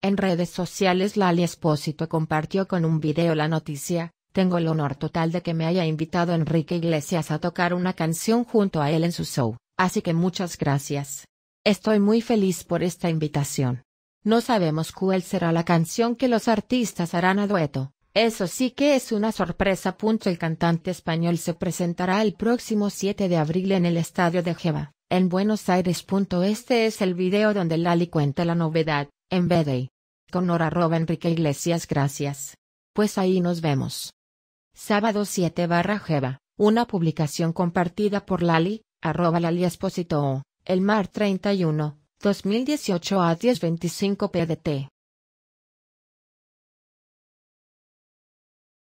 En redes sociales Lali Espósito compartió con un video la noticia, tengo el honor total de que me haya invitado Enrique Iglesias a tocar una canción junto a él en su show, así que muchas gracias. Estoy muy feliz por esta invitación. No sabemos cuál será la canción que los artistas harán a dueto, eso sí que es una sorpresa. El cantante español se presentará el próximo 7 de abril en el estadio de Jeva en Buenos Aires. Este es el video donde Lali cuenta la novedad, en vez con Nora Roba Enrique Iglesias Gracias. Pues ahí nos vemos. Sábado 7 barra Jeva, una publicación compartida por Lali, arroba Lali Esposito, el mar 31, 2018 a 1025 PDT.